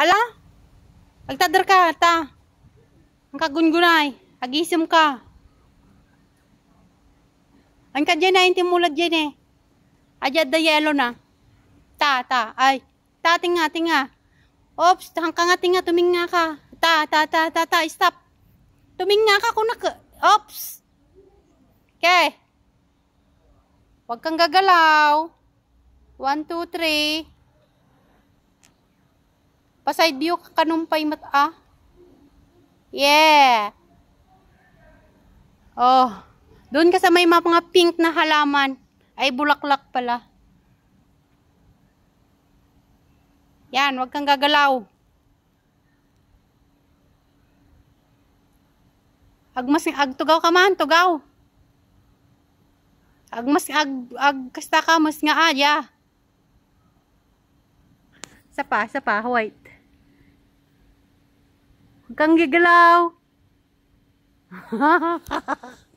Ala? Agtadar ka, ta. Ang kagungunay. Agisim ka. Ang ka dyan na, hindi mulad dyan eh. Ajad da yelo na. Ta, ta, ay. Ta, tinga, tinga. Ops, hang ka nga tinga, tuminga ka. Ta, ta, ta, ta, ta, stop. Tuminga ka kung nak... Ops. Okay. Huwag kang gagalaw. One, two, three. Paside view ka kanumpay mat ah. Yeah. Oh. Doon ka sa may mga pink na halaman. Ay bulaklak pala. Yan, wag kang gagalaw. Agmas ag tugaw ka man, tugaw. Agmas ag ag kasta ka mas nga adya. Ah, sa pa, sa pa, white. Kang gigalaw.